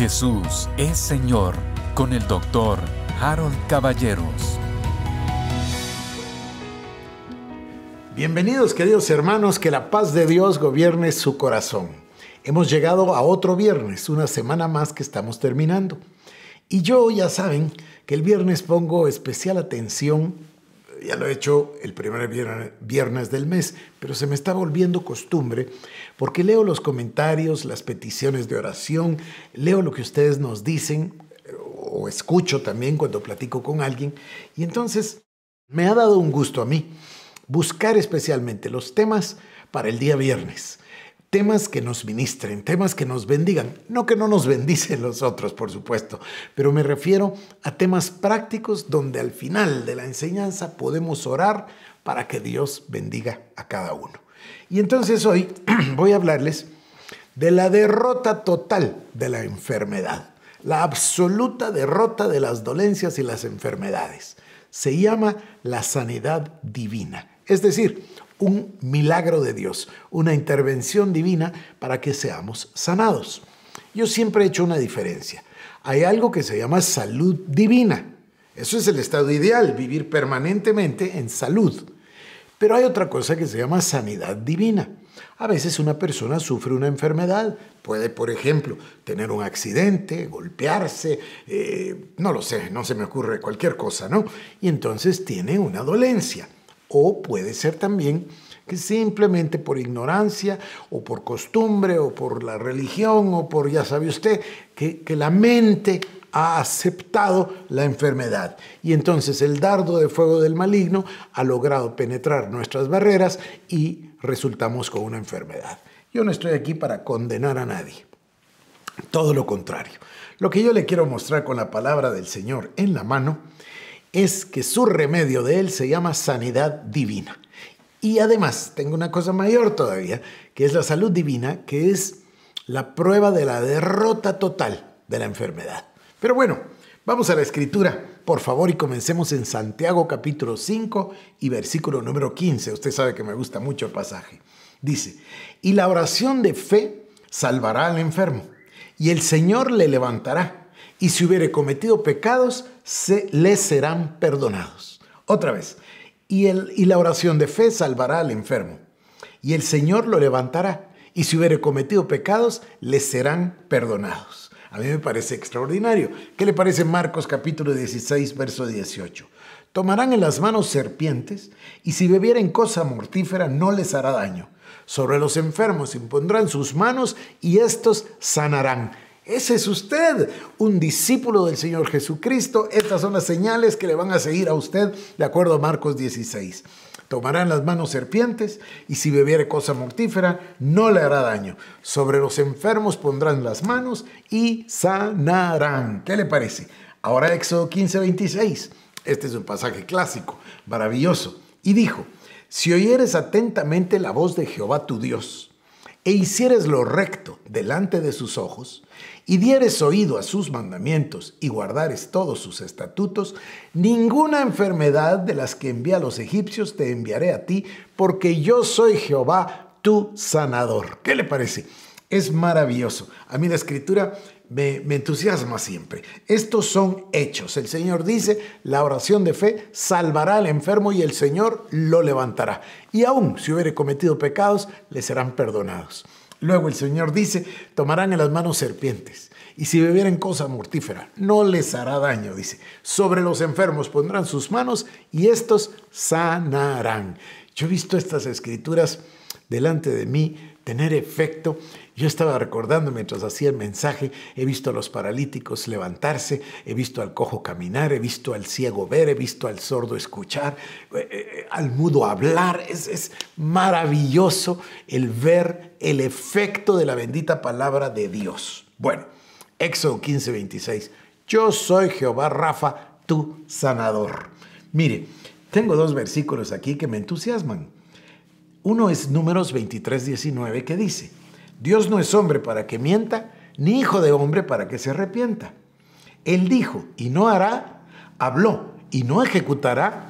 Jesús es Señor con el doctor Harold Caballeros. Bienvenidos queridos hermanos, que la paz de Dios gobierne su corazón. Hemos llegado a otro viernes, una semana más que estamos terminando. Y yo ya saben que el viernes pongo especial atención ya lo he hecho el primer viernes del mes, pero se me está volviendo costumbre porque leo los comentarios, las peticiones de oración, leo lo que ustedes nos dicen eh, o escucho también cuando platico con alguien y entonces me ha dado un gusto a mí buscar especialmente los temas para el día viernes temas que nos ministren, temas que nos bendigan. No que no nos bendicen los otros, por supuesto, pero me refiero a temas prácticos donde al final de la enseñanza podemos orar para que Dios bendiga a cada uno. Y entonces hoy voy a hablarles de la derrota total de la enfermedad, la absoluta derrota de las dolencias y las enfermedades. Se llama la sanidad divina. Es decir, un milagro de Dios, una intervención divina para que seamos sanados. Yo siempre he hecho una diferencia. Hay algo que se llama salud divina. Eso es el estado ideal, vivir permanentemente en salud. Pero hay otra cosa que se llama sanidad divina. A veces una persona sufre una enfermedad, puede por ejemplo tener un accidente, golpearse, eh, no lo sé, no se me ocurre cualquier cosa, ¿no? Y entonces tiene una dolencia. O puede ser también que simplemente por ignorancia o por costumbre o por la religión o por, ya sabe usted, que, la mente ha aceptado la enfermedad. Y entonces el dardo de fuego del maligno ha logrado penetrar nuestras barreras y resultamos con una enfermedad. Yo no estoy aquí para condenar a nadie. Todo lo contrario. Lo que yo le quiero mostrar con la palabra del Señor en la mano es que su remedio de él se llama sanidad divina. Y además, tengo una cosa mayor todavía, que es la salud divina, que es la prueba de la derrota total de la enfermedad. Pero bueno, vamos a la escritura, por favor, y comencemos en Santiago capítulo 5 y versículo número 15. Usted sabe que me gusta mucho el pasaje. Dice, y la oración de fe salvará al enfermo, y el Señor le levantará, y si hubiere cometido pecados, se les serán perdonados. Otra vez, y, el, y la oración de fe salvará al enfermo, y el Señor lo levantará, y si hubiere cometido pecados, les serán perdonados. A mí me parece extraordinario. ¿Qué le parece Marcos capítulo 16, verso 18? Tomarán en las manos serpientes, y si bebieren cosa mortífera no les hará daño. Sobre los enfermos impondrán sus manos, y estos sanarán. Ese es usted, un discípulo del Señor Jesucristo. Estas son las señales que le van a seguir a usted, de acuerdo a Marcos 16. Tomarán las manos serpientes y si bebiere cosa mortífera, no le hará daño. Sobre los enfermos pondrán las manos y sanarán. ¿Qué le parece? Ahora Éxodo 15, 26. Este es un pasaje clásico, maravilloso. Y dijo, si oyeres atentamente la voz de Jehová tu Dios, e hicieres lo recto delante de sus ojos, y dieres oído a sus mandamientos y guardares todos sus estatutos, ninguna enfermedad de las que envía a los egipcios te enviaré a ti, porque yo soy Jehová tu sanador. ¿Qué le parece? Es maravilloso. A mí la escritura me, entusiasma siempre. Estos son hechos. El Señor dice, la oración de fe salvará al enfermo y el Señor lo levantará. Y aún si hubiere cometido pecados, le serán perdonados. Luego el Señor dice, tomarán en las manos serpientes, y si bebieren cosa mortífera, no les hará daño, dice. Sobre los enfermos pondrán sus manos y estos sanarán. Yo he visto estas escrituras delante de mí tener efecto yo estaba recordando mientras hacía el mensaje, he visto a los paralíticos levantarse, he visto al cojo caminar, he visto al ciego ver, he visto al sordo escuchar, eh, eh, eh, al mudo hablar. Es, es maravilloso el ver el efecto de la bendita palabra de Dios. Bueno, Éxodo 15, 26. Yo soy Jehová Rafa, tu sanador. Mire, tengo dos versículos aquí que me entusiasman. Uno es números 23, 19 que dice, Dios no es hombre para que mienta, ni hijo de hombre para que se arrepienta. Él dijo y no hará, habló y no ejecutará.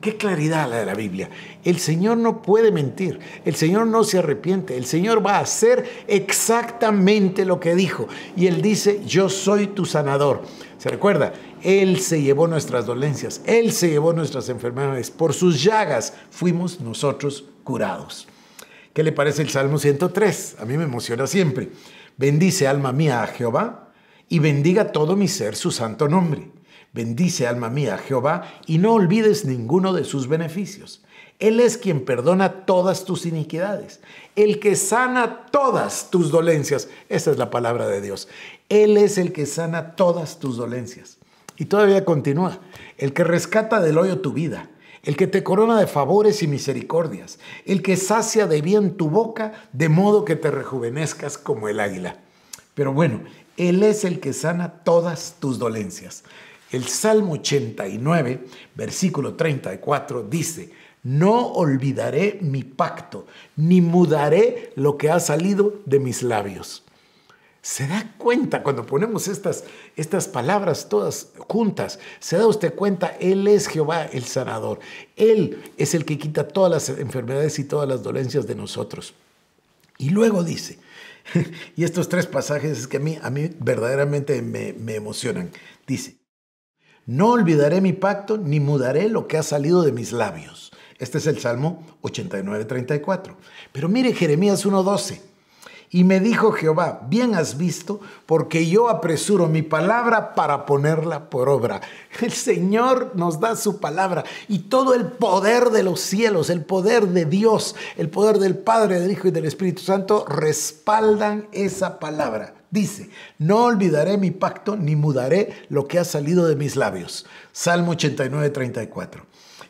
Qué, claridad la de la Biblia. El Señor no puede mentir, el Señor no se arrepiente, el Señor va a hacer exactamente lo que dijo. Y Él dice, yo soy tu sanador. ¿Se recuerda? Él se llevó nuestras dolencias, Él se llevó nuestras enfermedades. Por sus llagas fuimos nosotros curados. ¿Qué le parece el Salmo 103? A mí me emociona siempre. Bendice alma mía a Jehová y bendiga todo mi ser su santo nombre. Bendice alma mía a Jehová y no olvides ninguno de sus beneficios. Él es quien perdona todas tus iniquidades, el que sana todas tus dolencias. Esa es la palabra de Dios. Él es el que sana todas tus dolencias. Y todavía continúa, el que rescata del hoyo tu vida, el que te corona de favores y misericordias, el que sacia de bien tu boca, de modo que te rejuvenezcas como el águila. Pero bueno, Él es el que sana todas tus dolencias. El Salmo 89, versículo 34 dice, no olvidaré mi pacto, ni mudaré lo que ha salido de mis labios. ¿Se da cuenta cuando ponemos estas, estas palabras todas juntas? ¿Se da usted cuenta? Él es Jehová el sanador. Él es el que quita todas las enfermedades y todas las dolencias de nosotros. Y luego dice, y estos tres pasajes es que a mí, a mí verdaderamente me, emocionan. Dice, no olvidaré mi pacto ni mudaré lo que ha salido de mis labios. Este es el Salmo 89, 34. Pero mire Jeremías 1.12. Y me dijo Jehová, bien has visto, porque yo apresuro mi palabra para ponerla por obra. El Señor nos da su palabra y todo el poder de los cielos, el poder de Dios, el poder del Padre, del Hijo y del Espíritu Santo respaldan esa palabra. Dice, no olvidaré mi pacto ni mudaré lo que ha salido de mis labios. Salmo 89, 34.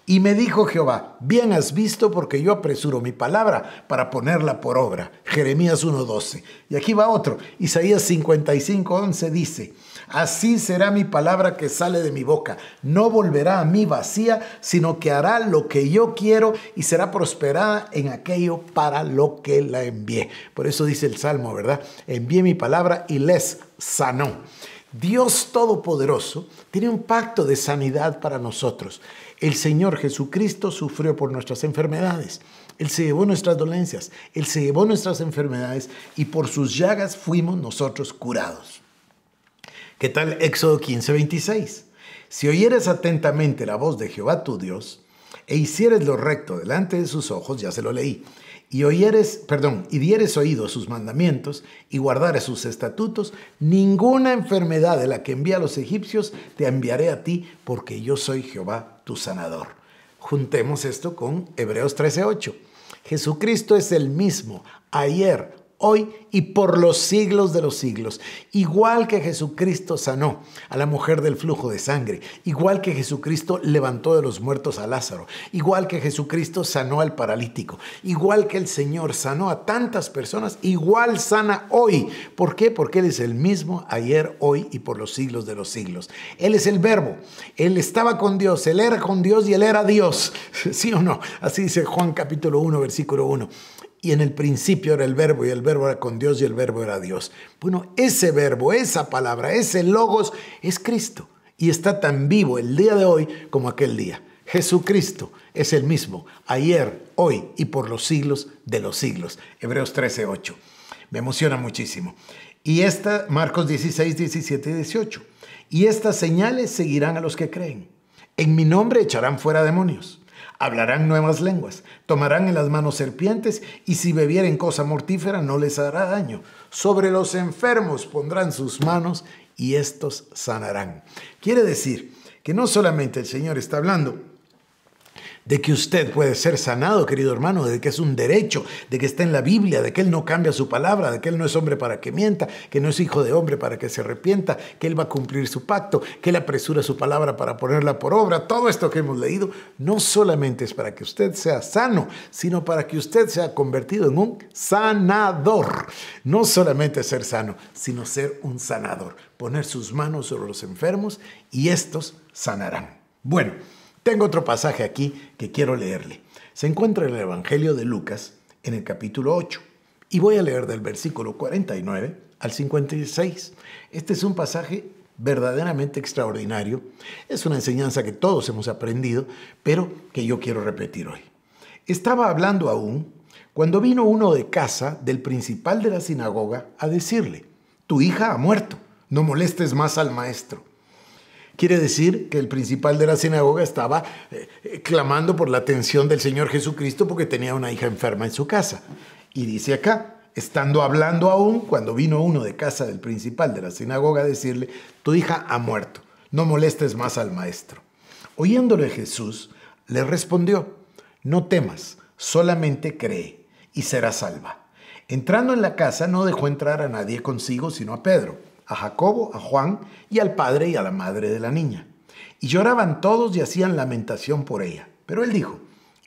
Y me dijo Jehová, bien has visto porque yo apresuro mi palabra para ponerla por obra. Jeremías 1.12. Y aquí va otro. Isaías 55.11 dice, así será mi palabra que sale de mi boca. No volverá a mí vacía, sino que hará lo que yo quiero y será prosperada en aquello para lo que la envié. Por eso dice el Salmo, ¿verdad? Envié mi palabra y les sanó. Dios Todopoderoso tiene un pacto de sanidad para nosotros el Señor Jesucristo sufrió por nuestras enfermedades. Él se llevó nuestras dolencias, Él se llevó nuestras enfermedades y por sus llagas fuimos nosotros curados. ¿Qué tal Éxodo 15, 26? Si oyeres atentamente la voz de Jehová tu Dios e hicieres lo recto delante de sus ojos, ya se lo leí, y perdón, y dieres oído a sus mandamientos y guardares sus estatutos, ninguna enfermedad de la que envía a los egipcios te enviaré a ti, porque yo soy Jehová tu sanador. Juntemos esto con Hebreos 13:8. Jesucristo es el mismo ayer, hoy y por los siglos de los siglos. Igual que Jesucristo sanó a la mujer del flujo de sangre, igual que Jesucristo levantó de los muertos a Lázaro, igual que Jesucristo sanó al paralítico, igual que el Señor sanó a tantas personas, igual sana hoy. ¿Por qué? Porque Él es el mismo ayer, hoy y por los siglos de los siglos. Él es el verbo. Él estaba con Dios, Él era con Dios y Él era Dios. ¿Sí o no? Así dice Juan capítulo 1, versículo 1 y en el principio era el verbo y el verbo era con Dios y el verbo era Dios. Bueno, ese verbo, esa palabra, ese logos es Cristo y está tan vivo el día de hoy como aquel día. Jesucristo es el mismo, ayer, hoy y por los siglos de los siglos. Hebreos 13:8. Me emociona muchísimo. Y esta, Marcos 16, 17 y 18. Y estas señales seguirán a los que creen. En mi nombre echarán fuera demonios hablarán nuevas lenguas, tomarán en las manos serpientes, y si bebieren cosa mortífera no les hará daño. Sobre los enfermos pondrán sus manos y estos sanarán. Quiere decir que no solamente el Señor está hablando de que usted puede ser sanado, querido hermano, de que es un derecho, de que está en la Biblia, de que Él no cambia su palabra, de que Él no es hombre para que mienta, que no es hijo de hombre para que se arrepienta, que Él va a cumplir su pacto, que Él apresura su palabra para ponerla por obra. Todo esto que hemos leído no solamente es para que usted sea sano, sino para que usted sea convertido en un sanador. No solamente ser sano, sino ser un sanador. Poner sus manos sobre los enfermos y estos sanarán. Bueno. Tengo otro pasaje aquí que quiero leerle. Se encuentra en el Evangelio de Lucas, en el capítulo 8, y voy a leer del versículo 49 al 56. Este es un pasaje verdaderamente extraordinario. Es una enseñanza que todos hemos aprendido, pero que yo quiero repetir hoy. Estaba hablando aún cuando vino uno de casa del principal de la sinagoga a decirle, tu hija ha muerto, no molestes más al maestro. Quiere decir que el principal de la sinagoga estaba eh, eh, clamando por la atención del Señor Jesucristo porque tenía una hija enferma en su casa. Y dice acá, estando hablando aún, cuando vino uno de casa del principal de la sinagoga a decirle, tu hija ha muerto, no molestes más al maestro. Oyéndole Jesús, le respondió, no temas, solamente cree y será salva. Entrando en la casa no dejó entrar a nadie consigo sino a Pedro a Jacobo, a Juan y al padre y a la madre de la niña. Y lloraban todos y hacían lamentación por ella. Pero él dijo,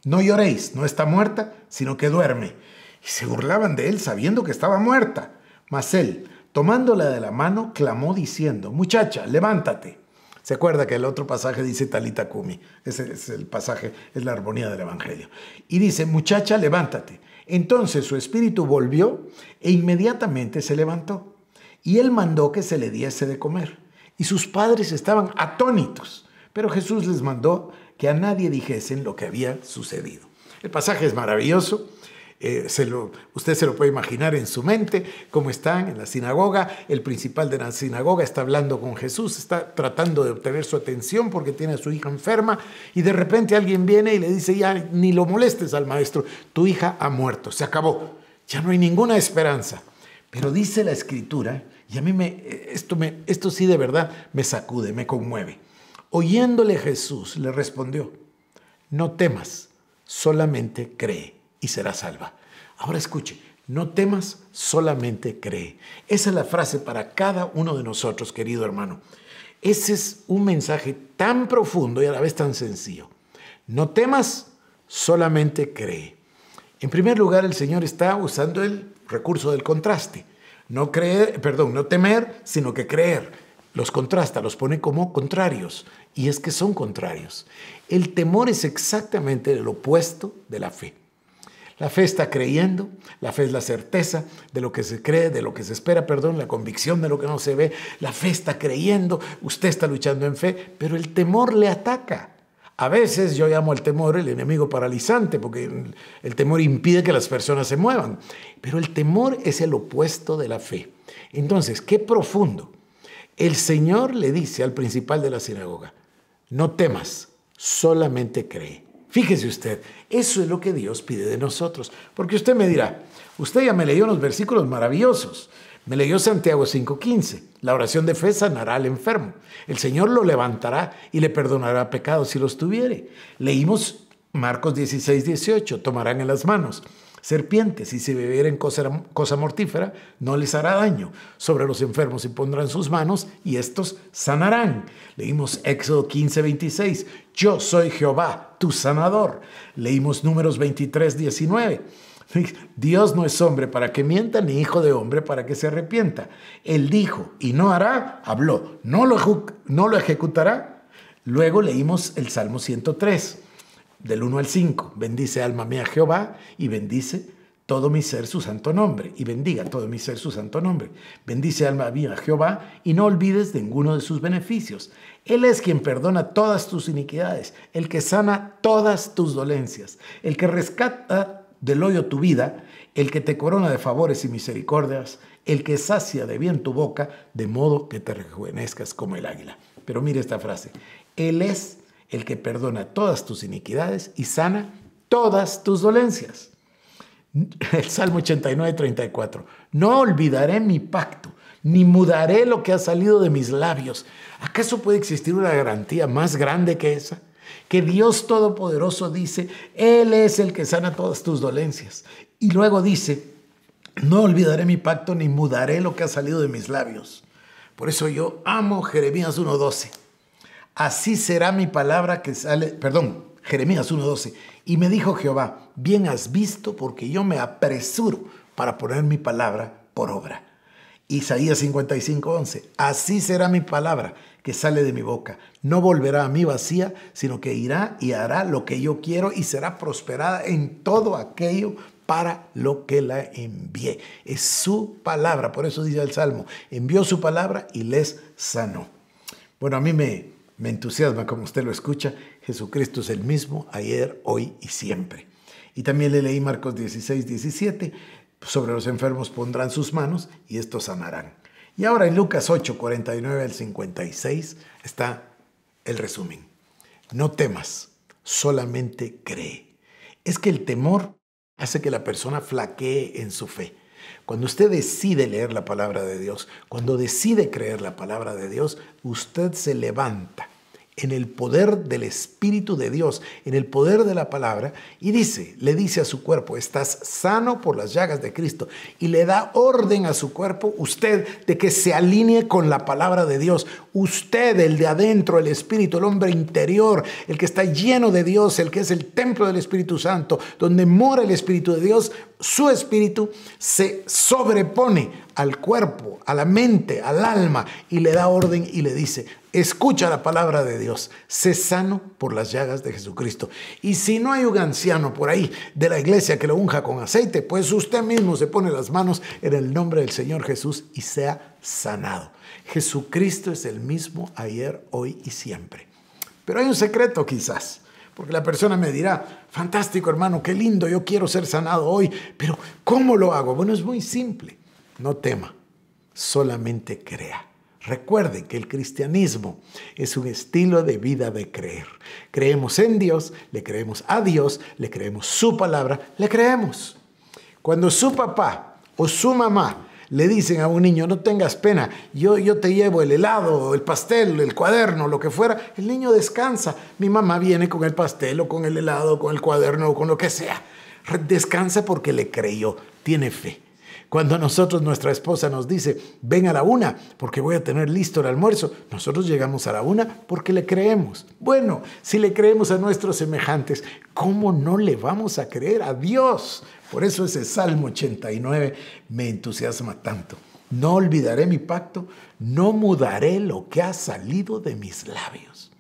no lloréis, no está muerta, sino que duerme. Y se burlaban de él sabiendo que estaba muerta. Mas él, tomándola de la mano, clamó diciendo, muchacha, levántate. Se acuerda que el otro pasaje dice Talita Kumi. Ese es el pasaje, es la armonía del Evangelio. Y dice, muchacha, levántate. Entonces su espíritu volvió e inmediatamente se levantó y él mandó que se le diese de comer. Y sus padres estaban atónitos, pero Jesús les mandó que a nadie dijesen lo que había sucedido. El pasaje es maravilloso. Eh, usted se lo puede imaginar en su mente, cómo están en la sinagoga, el principal de la sinagoga está hablando con Jesús, está tratando de obtener su atención porque tiene a su hija enferma y de repente alguien viene y le dice, ya ni lo molestes al maestro, tu hija ha muerto, se acabó, ya no hay ninguna esperanza. Pero dice la escritura, y a mí me, esto, me, esto sí de verdad me sacude, me conmueve. Oyéndole Jesús le respondió, no temas, solamente cree y será salva. Ahora escuche, no temas, solamente cree. Esa es la frase para cada uno de nosotros, querido hermano. Ese es un mensaje tan profundo y a la vez tan sencillo. No temas, solamente cree. En primer lugar, el Señor está usando el recurso del contraste. No creer, perdón, no temer, sino que creer. Los contrasta, los pone como contrarios. Y es que son contrarios. El temor es exactamente el opuesto de la fe. La fe está creyendo, la fe es la certeza de lo que se cree, de lo que se espera, perdón, la convicción de lo que no se ve. La fe está creyendo, usted está luchando en fe, pero el temor le ataca. A veces yo llamo al temor el enemigo paralizante, porque el temor impide que las personas se muevan. Pero el temor es el opuesto de la fe. Entonces, qué profundo. El Señor le dice al principal de la sinagoga, no temas, solamente cree. Fíjese usted, eso es lo que Dios pide de nosotros. Porque usted me dirá, usted ya me leyó unos versículos maravillosos me leyó Santiago 5:15. La oración de fe sanará al enfermo. El Señor lo levantará y le perdonará pecados si los tuviere. Leímos Marcos 16.18, tomarán en las manos serpientes y si bebieren cosa, mortífera no les hará daño. Sobre los enfermos y pondrán sus manos y estos sanarán. Leímos Éxodo 15.26, yo soy Jehová, tu sanador. Leímos números 23.19, Dios no es hombre para que mienta, ni hijo de hombre para que se arrepienta. Él dijo y no hará, habló, no lo, no lo ejecutará. Luego leímos el Salmo 103, del 1 al 5. Bendice alma mía Jehová y bendice todo mi ser su santo nombre, y bendiga todo mi ser su santo nombre. Bendice alma mía Jehová, y no olvides ninguno de sus beneficios. Él es quien perdona todas tus iniquidades, el que sana todas tus dolencias, el que rescata del hoyo tu vida, el que te corona de favores y misericordias, el que sacia de bien tu boca, de modo que te rejuvenezcas como el águila. Pero mire esta frase, Él es el que perdona todas tus iniquidades y sana todas tus dolencias. El Salmo 89, 34. No olvidaré mi pacto, ni mudaré lo que ha salido de mis labios. ¿Acaso puede existir una garantía más grande que esa? que Dios Todopoderoso dice, Él es el que sana todas tus dolencias. Y luego dice, no olvidaré mi pacto ni mudaré lo que ha salido de mis labios. Por eso yo amo Jeremías 1.12. Así será mi palabra que sale, perdón, Jeremías 1.12. Y me dijo Jehová, bien has visto porque yo me apresuro para poner mi palabra por obra. Isaías 55, 11. Así será mi palabra que sale de mi boca. No volverá a mí vacía, sino que irá y hará lo que yo quiero y será prosperada en todo aquello para lo que la envié. Es su palabra, por eso dice el Salmo, envió su palabra y les sanó. Bueno, a mí me, me entusiasma, como usted lo escucha, Jesucristo es el mismo ayer, hoy y siempre. Y también le leí Marcos 16, 17 sobre los enfermos pondrán sus manos y estos sanarán. Y ahora en Lucas 8, 49 al 56 está el resumen. No temas, solamente cree. Es que el temor hace que la persona flaquee en su fe. Cuando usted decide leer la palabra de Dios, cuando decide creer la palabra de Dios, usted se levanta en el poder del Espíritu de Dios, en el poder de la palabra, y dice, le dice a su cuerpo, estás sano por las llagas de Cristo, y le da orden a su cuerpo, usted, de que se alinee con la palabra de Dios, usted, el de adentro, el Espíritu, el hombre interior, el que está lleno de Dios, el que es el templo del Espíritu Santo, donde mora el Espíritu de Dios, su Espíritu se sobrepone al cuerpo, a la mente, al alma, y le da orden y le dice, escucha la palabra de Dios, sé sano por las llagas de Jesucristo. Y si no hay un anciano por ahí de la iglesia que lo unja con aceite, pues usted mismo se pone las manos en el nombre del Señor Jesús y sea sanado. Jesucristo es el mismo ayer, hoy y siempre. Pero hay un secreto quizás. Porque la persona me dirá, fantástico hermano, qué lindo, yo quiero ser sanado hoy, pero ¿cómo lo hago? Bueno, es muy simple. No tema, solamente crea. Recuerde que el cristianismo es un estilo de vida de creer. Creemos en Dios, le creemos a Dios, le creemos su palabra, le creemos. Cuando su papá o su mamá le dicen a un niño, no tengas pena, yo, yo te llevo el helado, el pastel, el cuaderno, lo que fuera, el niño descansa. Mi mamá viene con el pastel o con el helado, con el cuaderno o con lo que sea. Descansa porque le creyó, tiene fe. Cuando nosotros, nuestra esposa nos dice, ven a la una porque voy a tener listo el almuerzo, nosotros llegamos a la una porque le creemos. Bueno, si le creemos a nuestros semejantes, ¿cómo no le vamos a creer a Dios? Por eso ese Salmo 89 me entusiasma tanto. No olvidaré mi pacto, no mudaré lo que ha salido de mis labios.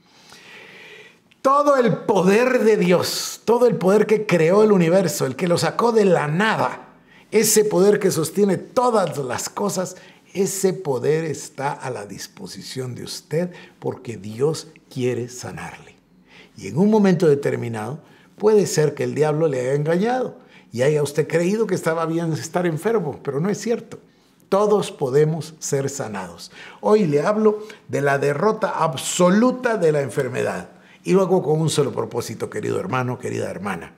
Todo el poder de Dios, todo el poder que creó el universo, el que lo sacó de la nada, ese poder que sostiene todas las cosas, ese poder está a la disposición de usted porque Dios quiere sanarle. Y en un momento determinado puede ser que el diablo le haya engañado y haya usted creído que estaba bien estar enfermo, pero no es cierto. Todos podemos ser sanados. Hoy le hablo de la derrota absoluta de la enfermedad. Y lo hago con un solo propósito, querido hermano, querida hermana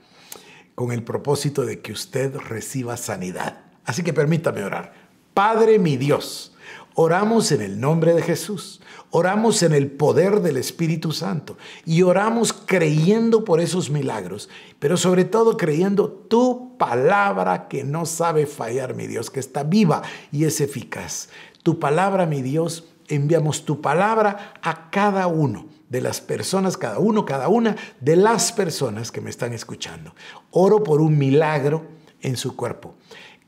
con el propósito de que usted reciba sanidad. Así que permítame orar. Padre mi Dios, oramos en el nombre de Jesús, oramos en el poder del Espíritu Santo y oramos creyendo por esos milagros, pero sobre todo creyendo tu palabra que no sabe fallar, mi Dios, que está viva y es eficaz. Tu palabra, mi Dios, enviamos tu palabra a cada uno de las personas, cada uno, cada una, de las personas que me están escuchando. Oro por un milagro en su cuerpo.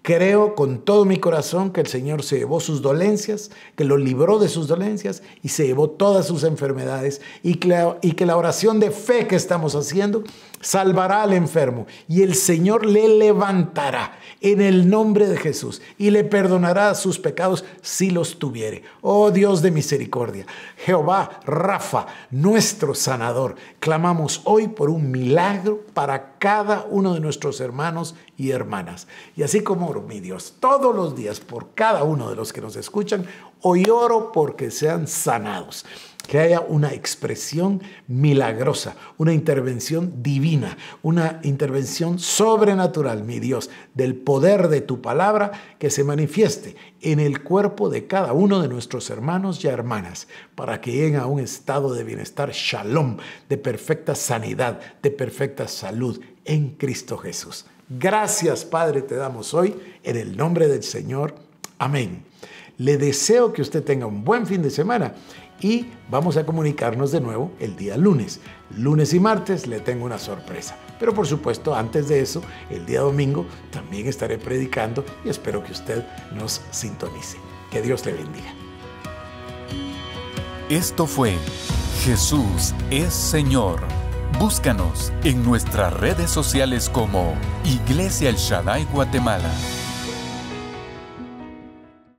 Creo con todo mi corazón que el Señor se llevó sus dolencias, que lo libró de sus dolencias y se llevó todas sus enfermedades y que, la oración de fe que estamos haciendo salvará al enfermo y el Señor le levantará en el nombre de Jesús y le perdonará sus pecados si los tuviere. Oh Dios de misericordia, Jehová Rafa, nuestro sanador, clamamos hoy por un milagro para cada uno de nuestros hermanos y hermanas. Y así como por mi Dios, todos los días por cada uno de los que nos escuchan. Hoy oro porque sean sanados que haya una expresión milagrosa, una intervención divina, una intervención sobrenatural, mi Dios, del poder de tu palabra que se manifieste en el cuerpo de cada uno de nuestros hermanos y hermanas, para que lleguen a un estado de bienestar shalom, de perfecta sanidad, de perfecta salud en Cristo Jesús. Gracias, Padre, te damos hoy en el nombre del Señor. Amén. Le deseo que usted tenga un buen fin de semana y vamos a comunicarnos de nuevo el día lunes. Lunes y martes le tengo una sorpresa. Pero por supuesto, antes de eso, el día domingo también estaré predicando y espero que usted nos sintonice. Que Dios le bendiga. Esto fue Jesús es Señor. Búscanos en nuestras redes sociales como Iglesia El Shaddai Guatemala.